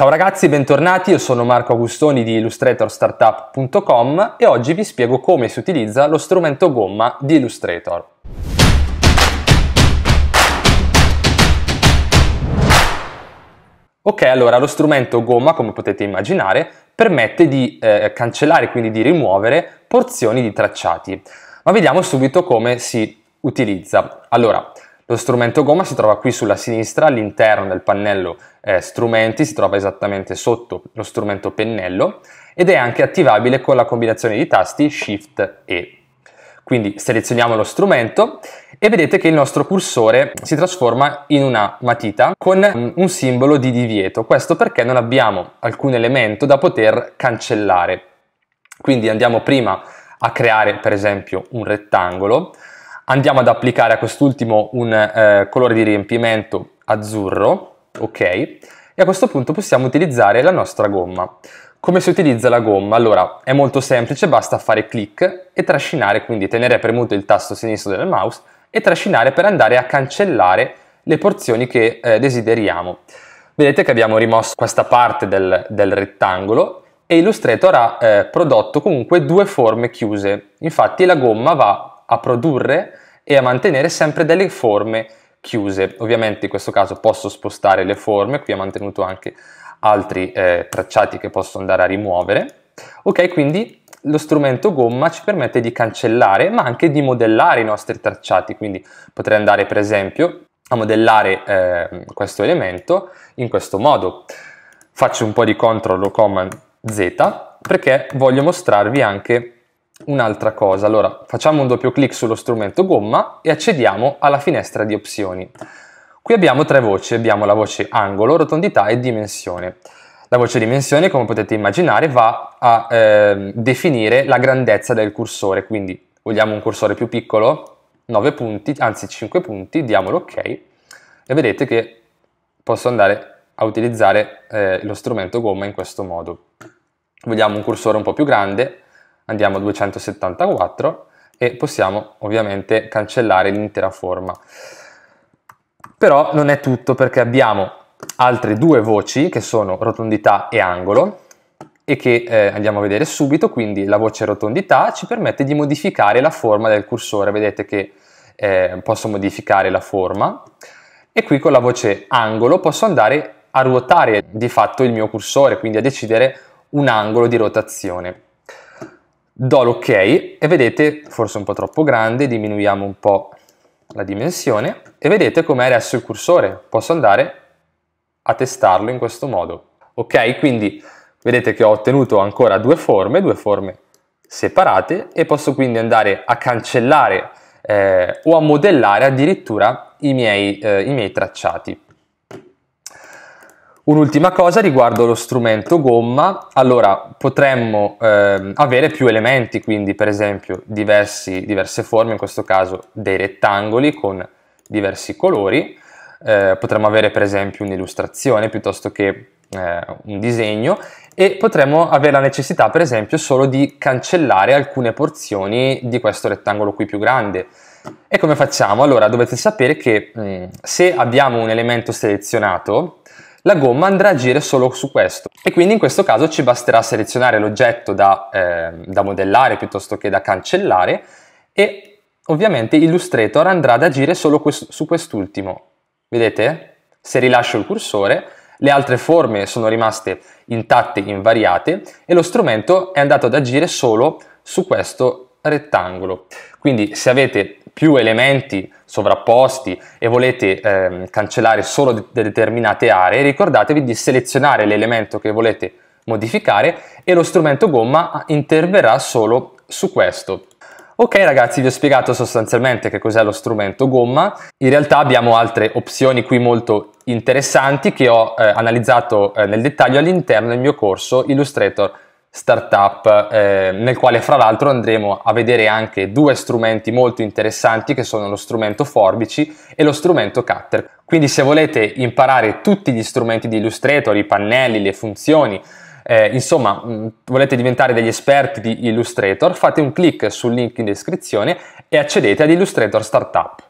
Ciao ragazzi, bentornati, io sono Marco Agustoni di illustratorstartup.com e oggi vi spiego come si utilizza lo strumento gomma di Illustrator. Ok, allora lo strumento gomma, come potete immaginare, permette di eh, cancellare, quindi di rimuovere porzioni di tracciati. Ma vediamo subito come si utilizza. Allora, lo strumento gomma si trova qui sulla sinistra, all'interno del pannello eh, strumenti, si trova esattamente sotto lo strumento pennello ed è anche attivabile con la combinazione di tasti Shift e. Quindi selezioniamo lo strumento e vedete che il nostro cursore si trasforma in una matita con mm, un simbolo di divieto. Questo perché non abbiamo alcun elemento da poter cancellare. Quindi andiamo prima a creare per esempio un rettangolo andiamo ad applicare a quest'ultimo un eh, colore di riempimento azzurro, ok? E a questo punto possiamo utilizzare la nostra gomma. Come si utilizza la gomma? Allora, è molto semplice, basta fare clic e trascinare, quindi tenere premuto il tasto sinistro del mouse e trascinare per andare a cancellare le porzioni che eh, desideriamo. Vedete che abbiamo rimosso questa parte del, del rettangolo e Illustrator ha eh, prodotto comunque due forme chiuse. Infatti la gomma va a produrre e a mantenere sempre delle forme chiuse. Ovviamente in questo caso posso spostare le forme, qui ho mantenuto anche altri eh, tracciati che posso andare a rimuovere. Ok, quindi lo strumento gomma ci permette di cancellare ma anche di modellare i nostri tracciati, quindi potrei andare per esempio a modellare eh, questo elemento in questo modo. Faccio un po' di CTRL COMMAND Z perché voglio mostrarvi anche un'altra cosa. Allora, facciamo un doppio clic sullo strumento gomma e accediamo alla finestra di opzioni. Qui abbiamo tre voci, abbiamo la voce angolo, rotondità e dimensione. La voce dimensione, come potete immaginare, va a eh, definire la grandezza del cursore, quindi vogliamo un cursore più piccolo, 9 punti, anzi 5 punti, diamolo ok, e vedete che posso andare a utilizzare eh, lo strumento gomma in questo modo. Vogliamo un cursore un po' più grande, andiamo a 274 e possiamo ovviamente cancellare l'intera forma. Però non è tutto perché abbiamo altre due voci che sono rotondità e angolo e che eh, andiamo a vedere subito, quindi la voce rotondità ci permette di modificare la forma del cursore, vedete che eh, posso modificare la forma e qui con la voce angolo posso andare a ruotare di fatto il mio cursore, quindi a decidere un angolo di rotazione do l'ok e vedete, forse un po' troppo grande, diminuiamo un po' la dimensione e vedete com'è adesso il cursore, posso andare a testarlo in questo modo. Ok, quindi vedete che ho ottenuto ancora due forme, due forme separate e posso quindi andare a cancellare eh, o a modellare addirittura i miei, eh, i miei tracciati. Un'ultima cosa riguardo lo strumento gomma, allora potremmo eh, avere più elementi, quindi per esempio diversi, diverse forme, in questo caso dei rettangoli con diversi colori, eh, potremmo avere per esempio un'illustrazione piuttosto che eh, un disegno e potremmo avere la necessità per esempio solo di cancellare alcune porzioni di questo rettangolo qui più grande. E come facciamo? Allora dovete sapere che mh, mm, se abbiamo un elemento selezionato, la gomma andrà a agire solo su questo e quindi in questo caso ci basterà selezionare l'oggetto da, eh, da modellare piuttosto che da cancellare e ovviamente Illustrator andrà ad agire solo quest su quest'ultimo. Vedete? Se rilascio il cursore le altre forme sono rimaste intatte, invariate e lo strumento è andato ad agire solo su questo rettangolo. Quindi se avete più elementi sovrapposti e volete ehm, cancellare solo de- determinate aree, ricordatevi di selezionare l'elemento che volete modificare e lo strumento gomma ah, interverrà solo su questo. Ok ragazzi vi ho spiegato sostanzialmente che cos'è lo strumento gomma, in realtà abbiamo altre opzioni qui molto interessanti che ho eh, analizzato eh, nel dettaglio all'interno del mio corso Illustrator startup eh, nel quale fra l'altro andremo a vedere anche due strumenti molto interessanti che sono lo strumento forbici e lo strumento cutter. Quindi se volete imparare tutti gli strumenti di Illustrator, i pannelli, le funzioni, eh, insomma mh, mm, volete diventare degli esperti di Illustrator, fate un clic sul link in descrizione e accedete ad Illustrator Startup.